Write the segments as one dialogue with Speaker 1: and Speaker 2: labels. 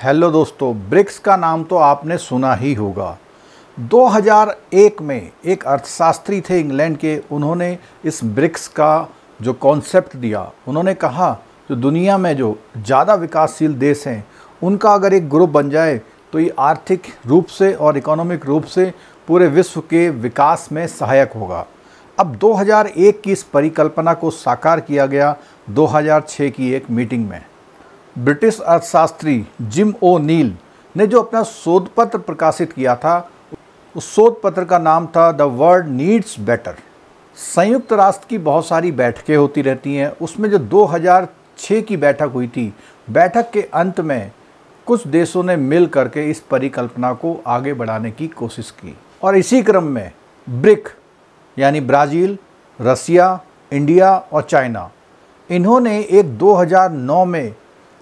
Speaker 1: hello दोस्तों BRICS का नाम तो आपने सुना ही होगा 2001 में एक अर्थशास्त्री थे इंग्लैंड के उन्होंने इस ब्रिक्स का जो कॉन्सेप्ट दिया उन्होंने कहा जो दुनिया में जो ज़्यादा विकासशील देश हैं उनका अगर एक ग्रुप बन जाए तो ये आर्थिक रूप से और इकोनॉमिक रूप से पूरे विश्व के विकास में सहायक होगा अब 2001 की इस परिकल्पना को साकार किया गया 2006 की एक मीटिंग में ब्रिटिश अर्थशास्त्री जिम ओ नील ने जो अपना शोध पत्र प्रकाशित किया था उस शोध पत्र का नाम था द वर्ल्ड नीड्स बेटर संयुक्त राष्ट्र की बहुत सारी बैठकें होती रहती हैं उसमें जो 2006 की बैठक हुई थी बैठक के अंत में कुछ देशों ने मिल करके इस परिकल्पना को आगे बढ़ाने की कोशिश की और इसी क्रम में ब्रिक यानी ब्राज़ील रसिया इंडिया और चाइना इन्होंने एक 2009 में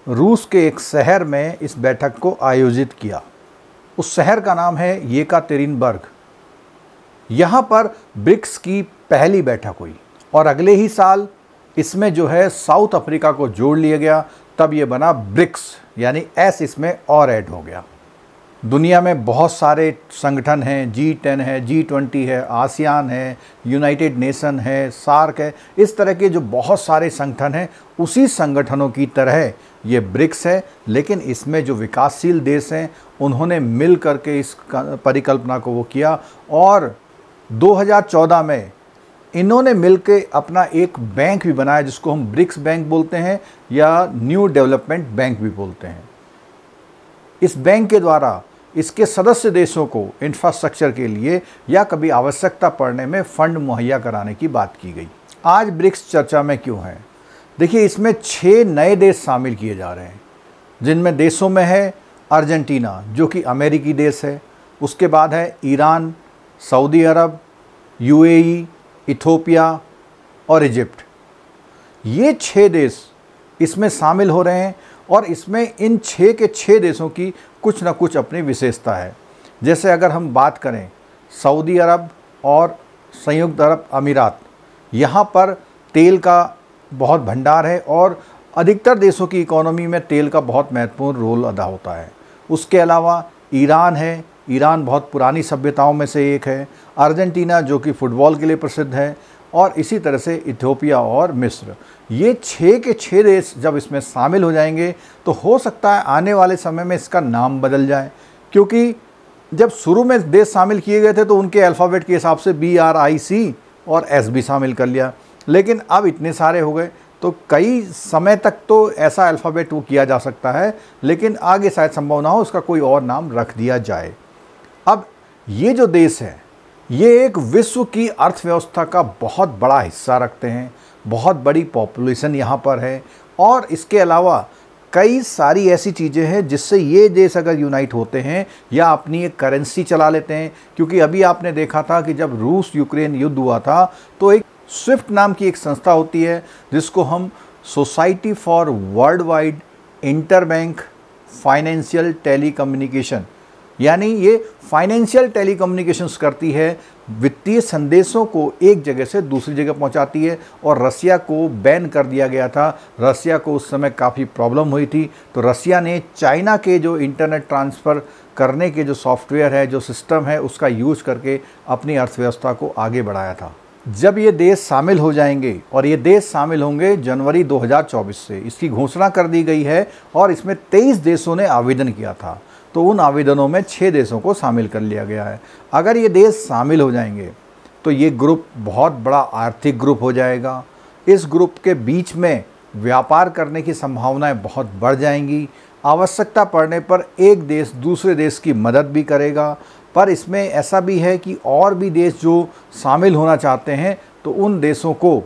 Speaker 1: रूस के एक शहर में इस बैठक को आयोजित किया उस शहर का नाम है येकातेरिनबर्ग यहाँ पर ब्रिक्स की पहली बैठक हुई और अगले ही साल इसमें जो है साउथ अफ्रीका को जोड़ लिया गया तब ये बना ब्रिक्स यानी एस इसमें और ऐड हो गया दुनिया में बहुत सारे संगठन हैं जी टेन है जी ट्वेंटी है आसियान है यूनाइटेड नेशन है सार्क है इस तरह के जो बहुत सारे संगठन हैं उसी संगठनों की तरह ये ब्रिक्स है लेकिन इसमें जो विकासशील देश हैं उन्होंने मिल करके इस परिकल्पना को वो किया और 2014 में इन्होंने के अपना एक बैंक भी बनाया जिसको हम ब्रिक्स बैंक बोलते हैं या न्यू डेवलपमेंट बैंक भी बोलते हैं इस बैंक के द्वारा इसके सदस्य देशों को इंफ्रास्ट्रक्चर के लिए या कभी आवश्यकता पड़ने में फंड मुहैया कराने की बात की गई आज ब्रिक्स चर्चा में क्यों है देखिए इसमें छः नए देश शामिल किए जा रहे हैं जिनमें देशों में है अर्जेंटीना जो कि अमेरिकी देश है उसके बाद है Iran Saudi Arab UAE, Ethiopia और इजिप्ट ये छः देश इसमें शामिल हो रहे हैं और इसमें इन छः के छः देशों की कुछ ना कुछ अपनी विशेषता है जैसे अगर हम बात करें सऊदी अरब और संयुक्त अरब अमीरात यहाँ पर तेल का बहुत भंडार है और अधिकतर देशों की इकोनॉमी में तेल का बहुत महत्वपूर्ण रोल अदा होता है उसके अलावा ईरान है ईरान बहुत पुरानी सभ्यताओं में से एक है अर्जेंटीना जो कि फ़ुटबॉल के लिए प्रसिद्ध है और इसी तरह से इथियोपिया और मिस्र ये छः के छः देश जब इसमें शामिल हो जाएंगे तो हो सकता है आने वाले समय में इसका नाम बदल जाए क्योंकि जब शुरू में देश शामिल किए गए थे तो उनके अल्फ़ाबेट के हिसाब से बी आर आई सी और एस बी शामिल कर लिया लेकिन अब इतने सारे हो गए तो कई समय तक तो ऐसा अल्फ़ाबेट वो किया जा सकता है लेकिन आगे शायद संभव ना हो उसका कोई और नाम रख दिया जाए अब ये जो देश है ये एक विश्व की अर्थव्यवस्था का बहुत बड़ा हिस्सा रखते हैं बहुत बड़ी पॉपुलेशन यहाँ पर है और इसके अलावा कई सारी ऐसी चीज़ें हैं जिससे ये देश अगर यूनाइट होते हैं या अपनी एक करेंसी चला लेते हैं क्योंकि अभी आपने देखा था कि जब रूस यूक्रेन युद्ध हुआ था तो एक स्विफ्ट नाम की एक संस्था होती है जिसको हम society for world wide interbank financial telecommunication यानी ये फाइनेंशियल टेलीकम्युनिकेशंस करती है वित्तीय संदेशों को एक जगह से दूसरी जगह पहुंचाती है और रसिया को बैन कर दिया गया था रसिया को उस समय काफ़ी प्रॉब्लम हुई थी तो रसिया ने चाइना के जो इंटरनेट ट्रांसफ़र करने के जो सॉफ्टवेयर है जो सिस्टम है उसका यूज करके अपनी अर्थव्यवस्था को आगे बढ़ाया था जब ये देश शामिल हो जाएंगे और ये देश शामिल होंगे जनवरी 2024 से इसकी घोषणा कर दी गई है और इसमें 23 देशों ने आवेदन किया था तो उन आवेदनों में छः देशों को शामिल कर लिया गया है अगर ये देश शामिल हो जाएंगे तो ये ग्रुप बहुत बड़ा आर्थिक ग्रुप हो जाएगा इस ग्रुप के बीच में व्यापार करने की संभावनाएं बहुत बढ़ जाएंगी आवश्यकता पड़ने पर एक देश दूसरे देश की मदद भी करेगा पर इसमें ऐसा भी है कि और भी देश जो शामिल होना चाहते हैं तो उन देशों को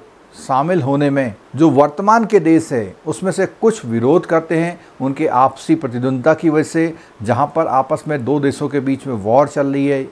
Speaker 1: शामिल होने में जो वर्तमान के देश है उसमें से कुछ विरोध करते हैं उनके आपसी प्रतिद्वंदता की वजह से जहां पर आपस में दो देशों के बीच में वॉर चल रही है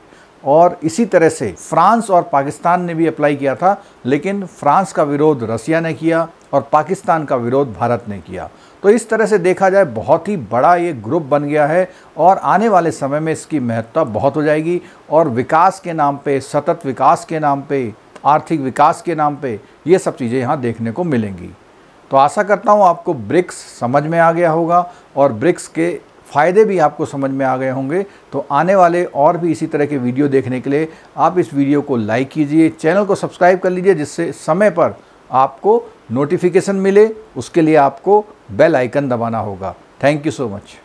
Speaker 1: और इसी तरह से फ्रांस और पाकिस्तान ने भी अप्लाई किया था लेकिन फ्रांस का विरोध रसिया ने किया और पाकिस्तान का विरोध भारत ने किया तो इस तरह से देखा जाए बहुत ही बड़ा ये ग्रुप बन गया है और आने वाले समय में इसकी महत्ता बहुत हो जाएगी और विकास के नाम पे सतत विकास के नाम पे आर्थिक विकास के नाम पे ये सब चीज़ें यहाँ देखने को मिलेंगी तो आशा करता हूँ आपको ब्रिक्स समझ में आ गया होगा और ब्रिक्स के फ़ायदे भी आपको समझ में आ गए होंगे तो आने वाले और भी इसी तरह के वीडियो देखने के लिए आप इस वीडियो को लाइक कीजिए चैनल को सब्सक्राइब कर लीजिए जिससे समय पर आपको नोटिफिकेशन मिले उसके लिए आपको बेल आइकन दबाना होगा थैंक यू सो मच